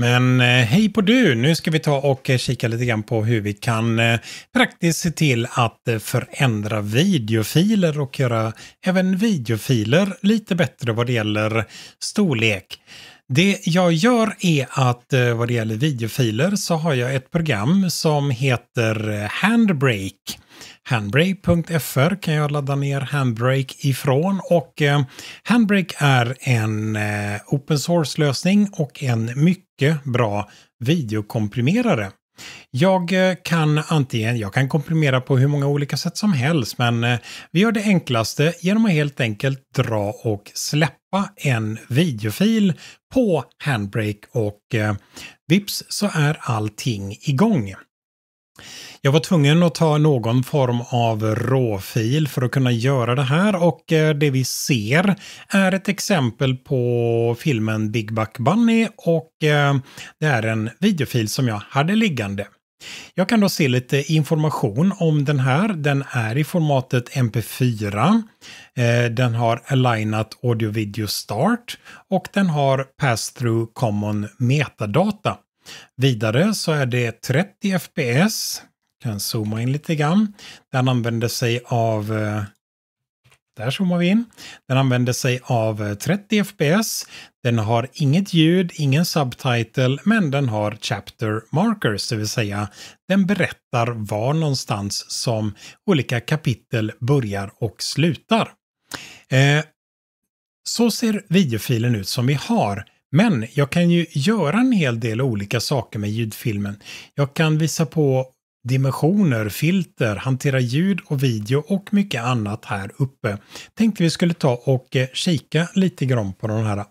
Men eh, hej på du! Nu ska vi ta och eh, kika lite grann på hur vi kan eh, praktiskt se till att förändra videofiler och göra även videofiler lite bättre vad det gäller storlek. Det jag gör är att vad det gäller videofiler så har jag ett program som heter Handbrake. Handbrake.fr kan jag ladda ner Handbrake ifrån och eh, Handbrake är en eh, open source-lösning och en mycket bra videokomprimerare. Jag eh, kan antingen, jag kan komprimera på hur många olika sätt som helst, men eh, vi gör det enklaste genom att helt enkelt dra och släppa en videofil på Handbrake och vips så är allting igång. Jag var tvungen att ta någon form av råfil för att kunna göra det här och eh, det vi ser är ett exempel på filmen Big Buck Bunny och eh, det är en videofil som jag hade liggande. Jag kan då se lite information om den här. Den är i formatet MP4. Eh, den har alignat audio video start och den har pass-through common metadata. Vidare så är det 30 FPS. Kan zooma in lite grann. Den använder sig av eh, där zoomar vi in. Den använder sig av 30 eh, FPS. Den har inget ljud, ingen subtitle, men den har chapter markers, det vill säga den berättar var någonstans som olika kapitel börjar och slutar. Eh, så ser videofilen ut som vi har men jag kan ju göra en hel del olika saker med ljudfilmen. Jag kan visa på dimensioner, filter, hantera ljud och video och mycket annat här uppe. Tänkte vi skulle ta och eh, kika lite grann på de här.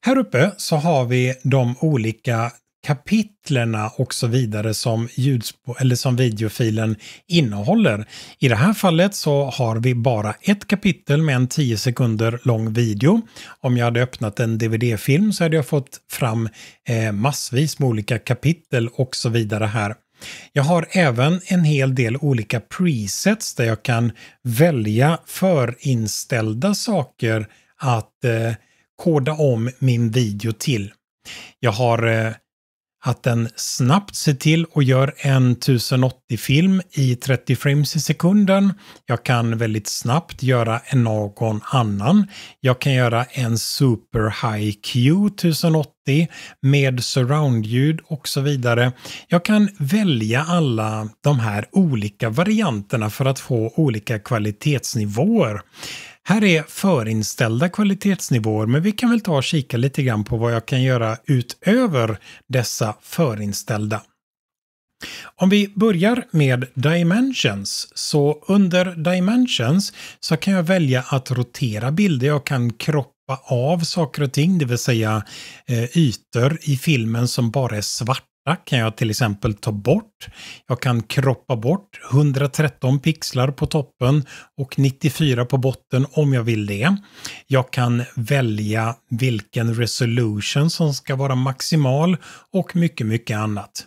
Här uppe så har vi de olika kapitlerna och så vidare som, eller som videofilen innehåller. I det här fallet så har vi bara ett kapitel med en 10 sekunder lång video. Om jag hade öppnat en dvd-film så hade jag fått fram eh, massvis med olika kapitel och så vidare här. Jag har även en hel del olika presets där jag kan välja förinställda saker att eh, koda om min video till. Jag har eh, att den snabbt ser till och gör en 1080-film i 30 frames i sekunden. Jag kan väldigt snabbt göra en någon annan. Jag kan göra en super high Q 1080 med surroundljud och så vidare. Jag kan välja alla de här olika varianterna för att få olika kvalitetsnivåer. Här är förinställda kvalitetsnivåer, men vi kan väl ta och kika lite grann på vad jag kan göra utöver dessa förinställda. Om vi börjar med Dimensions, så under Dimensions så kan jag välja att rotera bilder. Jag kan kroppa av saker och ting, det vill säga eh, ytor i filmen som bara är svarta kan jag till exempel ta bort. Jag kan kroppa bort 113 pixlar på toppen och 94 på botten om jag vill det. Jag kan välja vilken resolution som ska vara maximal och mycket, mycket annat.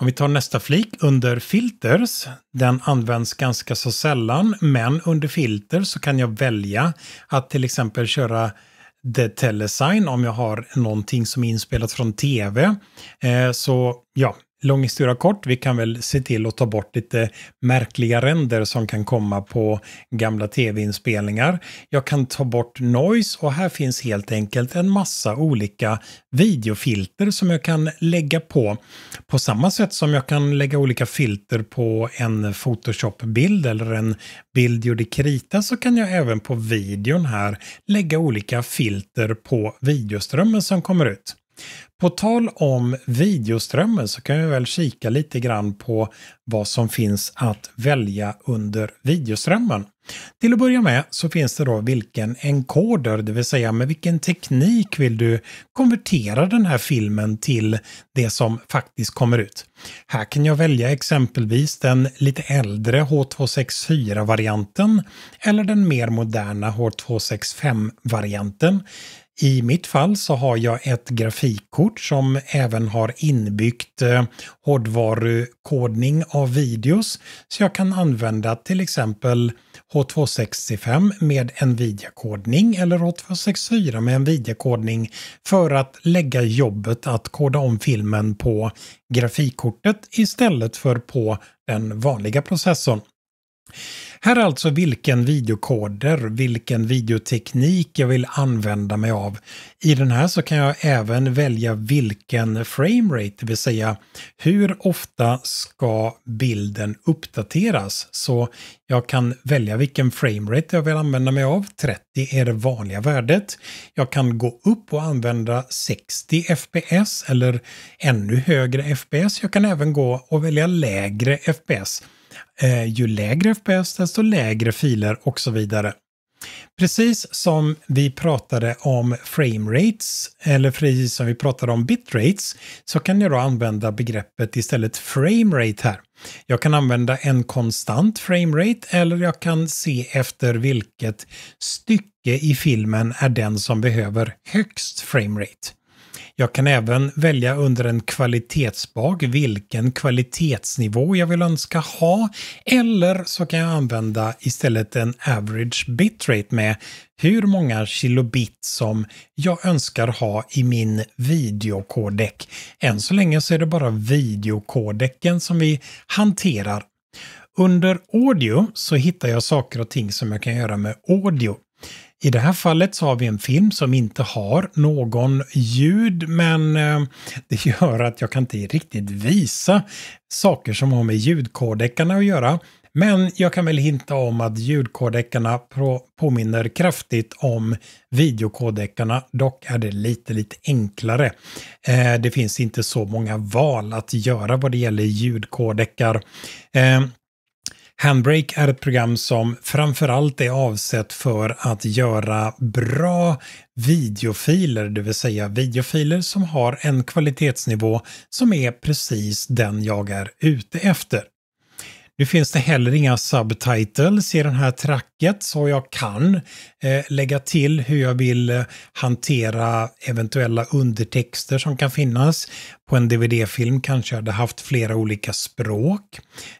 Om vi tar nästa flik under filters, den används ganska så sällan, men under filter så kan jag välja att till exempel köra The Telesign om jag har någonting som är inspelat från tv. Eh, så ja, lång historia kort, vi kan väl se till att ta bort lite märkliga ränder som kan komma på gamla tv-inspelningar. Jag kan ta bort noise och här finns helt enkelt en massa olika videofilter som jag kan lägga på. På samma sätt som jag kan lägga olika filter på en Photoshop-bild eller en bild gjord i krita så kan jag även på videon här lägga olika filter på videoströmmen som kommer ut. På tal om videoströmmen så kan vi väl kika lite grann på vad som finns att välja under videoströmmen. Till att börja med så finns det då vilken encoder, det vill säga med vilken teknik vill du konvertera den här filmen till det som faktiskt kommer ut. Här kan jag välja exempelvis den lite äldre H264-varianten eller den mer moderna H265-varianten. I mitt fall så har jag ett grafikkort som även har inbyggt eh, hårdvarukodning av videos. Så jag kan använda till exempel H265 med Nvidia-kodning eller H264 med Nvidia-kodning för att lägga jobbet att koda om filmen på grafikkortet istället för på den vanliga processorn. Här är alltså vilken videokoder, vilken videoteknik jag vill använda mig av. I den här så kan jag även välja vilken framerate, det vill säga hur ofta ska bilden uppdateras? Så jag kan välja vilken framerate jag vill använda mig av. 30 är det vanliga värdet. Jag kan gå upp och använda 60 FPS eller ännu högre FPS. Jag kan även gå och välja lägre FPS. Eh, ju lägre FPS, desto lägre filer och så vidare. Precis som vi pratade om framerates, eller precis som vi pratade om bitrates, så kan jag då använda begreppet istället frame rate här. Jag kan använda en konstant frame rate eller jag kan se efter vilket stycke i filmen är den som behöver högst frame framerate. Jag kan även välja under en kvalitetsbag vilken kvalitetsnivå jag vill önska ha. Eller så kan jag använda istället en average bitrate med hur många kilobit som jag önskar ha i min videokodek. Än så länge så är det bara videokodeken som vi hanterar under audio så hittar jag saker och ting som jag kan göra med audio. I det här fallet så har vi en film som inte har någon ljud, men eh, det gör att jag kan inte riktigt visa saker som har med ljudkodeckarna att göra. Men jag kan väl hinta om att ljudkodeckarna påminner kraftigt om videokodeckarna. dock är det lite, lite enklare. Eh, det finns inte så många val att göra vad det gäller ljudkodeckar. Eh, Handbrake är ett program som framförallt är avsett för att göra bra videofiler, det vill säga videofiler som har en kvalitetsnivå som är precis den jag är ute efter. Nu finns det heller inga subtitles i den här tracket så jag kan eh, lägga till hur jag vill eh, hantera eventuella undertexter som kan finnas. På en DVD-film kanske jag hade haft flera olika språk.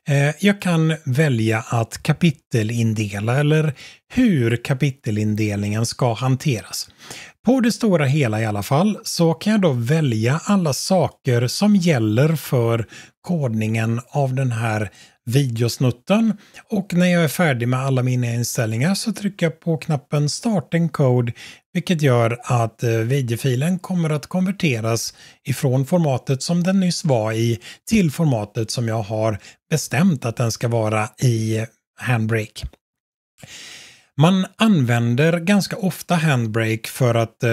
Eh, jag kan välja att kapitelindela eller hur kapitelindelningen ska hanteras. På det stora hela i alla fall så kan jag då välja alla saker som gäller för kodningen av den här videosnutten och när jag är färdig med alla mina inställningar så trycker jag på knappen Start en code vilket gör att eh, videofilen kommer att konverteras ifrån formatet som den nyss var i till formatet som jag har bestämt att den ska vara i Handbrake. Man använder ganska ofta Handbrake för att eh,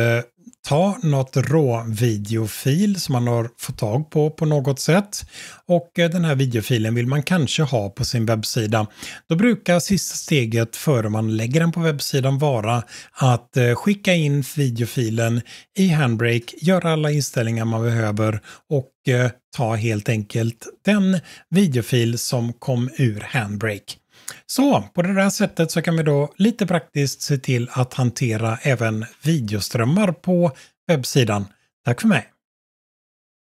ta något råvideofil som man har fått tag på på något sätt och eh, den här videofilen vill man kanske ha på sin webbsida. Då brukar sista steget före man lägger den på webbsidan vara att eh, skicka in videofilen i Handbrake, göra alla inställningar man behöver och eh, ta helt enkelt den videofil som kom ur Handbrake. Så på det där sättet så kan vi då lite praktiskt se till att hantera även videoströmmar på webbsidan. Tack för mig!